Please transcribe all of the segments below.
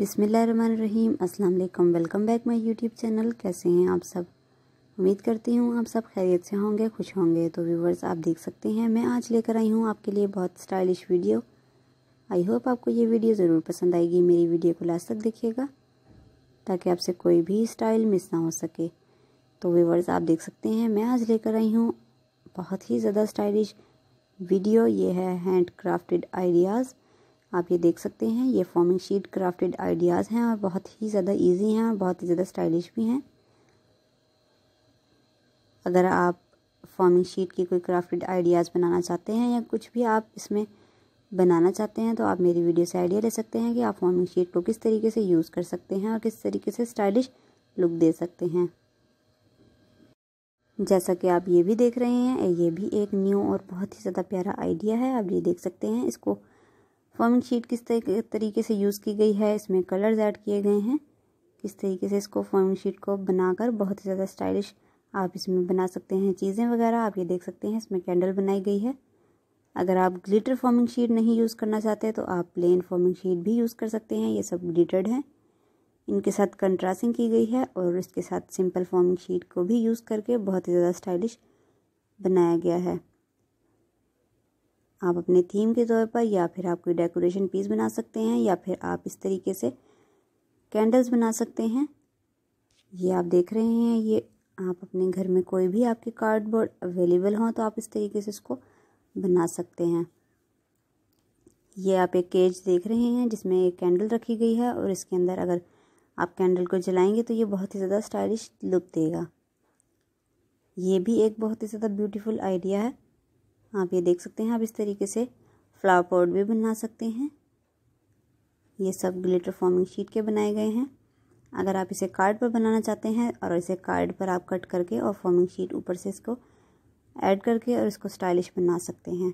बिसमीम् अस्सलाम वालेकुम welcome back my YouTube channel कैसे हैं आप सब उम्मीद करती हूँ आप सब खैरियत से होंगे खुश होंगे तो व्यूवर्स आप देख सकते हैं मैं आज लेकर आई हूँ आपके लिए बहुत स्टाइलिश वीडियो आई होप आपको ये वीडियो ज़रूर पसंद आएगी मेरी वीडियो को लास्ट तक देखिएगा ताकि आपसे कोई भी स्टाइल मिस ना हो सके तो व्यूवर्स आप देख सकते हैं मैं आज लेकर आई हूँ बहुत ही ज़्यादा स्टाइलिश वीडियो ये है हैंड क्राफ्टड आइडियाज़ आप ये देख सकते हैं ये फॉर्मिंग शीट क्राफ्टेड आइडियाज़ हैं और बहुत ही ज़्यादा इजी हैं और बहुत ही ज़्यादा स्टाइलिश भी हैं अगर आप फॉर्मिंग शीट की कोई क्राफ्टेड आइडियाज़ बनाना चाहते हैं या कुछ भी आप इसमें बनाना चाहते हैं तो आप मेरी वीडियो से आइडिया ले सकते हैं कि आप फॉर्मिंग शीट को किस तरीके से यूज़ कर सकते हैं और किस तरीके से स्टाइलिश लुक दे सकते हैं जैसा कि आप ये भी देख रहे हैं ये भी एक न्यू और बहुत ही ज़्यादा प्यारा आइडिया है आप ये देख सकते हैं इसको फॉर्मिंग शीट किस तरीके से यूज़ की गई है इसमें कलर्स ऐड किए गए हैं किस तरीके से इसको फॉर्मिंग शीट को बनाकर बहुत ही ज़्यादा स्टाइलिश आप इसमें बना सकते हैं चीज़ें वगैरह आप ये देख सकते हैं इसमें कैंडल बनाई गई है अगर आप ग्लिटर फॉर्मिंग शीट नहीं यूज़ करना चाहते तो आप प्लेन फॉर्मिंग शीट भी यूज़ कर सकते हैं ये सब ग्लिटर्ड हैं इनके साथ कंट्रास्टिंग की गई है और इसके साथ सिंपल फॉर्मिंग शीट को भी यूज़ करके बहुत ही ज़्यादा स्टाइलिश बनाया गया है आप अपने थीम के तौर पर या फिर आप कोई डेकोरेशन पीस बना सकते हैं या फिर आप इस तरीके से कैंडल्स बना सकते हैं ये आप देख रहे हैं ये आप अपने घर में कोई भी आपके कार्डबोर्ड अवेलेबल हों तो आप इस तरीके से इसको बना सकते हैं ये आप एक केज देख रहे हैं जिसमें एक कैंडल रखी गई है और इसके अंदर अगर आप कैंडल को जलाएंगे तो ये बहुत ही ज़्यादा स्टाइलिश लुक देगा ये भी एक बहुत ही ज़्यादा ब्यूटीफुल आइडिया है आप ये देख सकते हैं आप इस तरीके से फ्लावर पॉट भी बना सकते हैं ये सब ग्लिटर फॉर्मिंग शीट के बनाए गए हैं अगर आप इसे कार्ड पर बनाना चाहते हैं और इसे कार्ड पर आप कट करके और फॉर्मिंग शीट ऊपर से इसको ऐड करके और इसको स्टाइलिश बना सकते हैं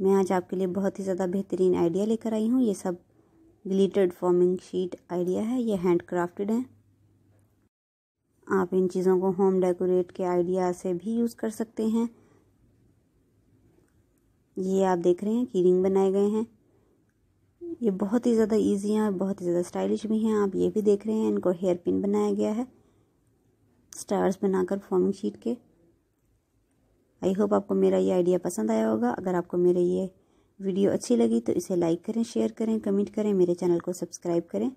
मैं आज आपके लिए बहुत ही ज़्यादा बेहतरीन आइडिया लेकर आई हूँ ये सब ग्लिटर्ड फॉर्मिंग शीट आइडिया है ये हैंड क्राफ्टेड है आप इन चीज़ों को होम डेकोरेट के आइडिया से भी यूज़ कर सकते हैं ये आप देख रहे हैं की रिंग बनाए गए हैं ये बहुत ही ज़्यादा ईजी हैं और बहुत ही ज़्यादा स्टाइलिश भी हैं आप ये भी देख रहे हैं इनको हेयर पिन बनाया गया है स्टार्स बनाकर फॉर्मिंग शीट के आई होप आपको मेरा ये आइडिया पसंद आया होगा अगर आपको मेरे ये वीडियो अच्छी लगी तो इसे लाइक करें शेयर करें कमेंट करें मेरे चैनल को सब्सक्राइब करें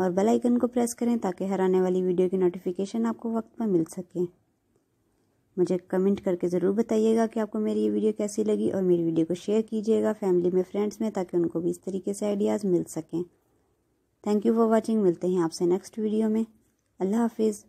और बेल आइकन को प्रेस करें ताकि हर आने वाली वीडियो की नोटिफिकेशन आपको वक्त पर मिल सके मुझे कमेंट करके ज़रूर बताइएगा कि आपको मेरी ये वीडियो कैसी लगी और मेरी वीडियो को शेयर कीजिएगा फैमिली में फ्रेंड्स में ताकि उनको भी इस तरीके से आइडियाज़ मिल सकें थैंक यू फॉर वॉचिंग मिलते हैं आपसे नेक्स्ट वीडियो में अल्लाह हाफिज़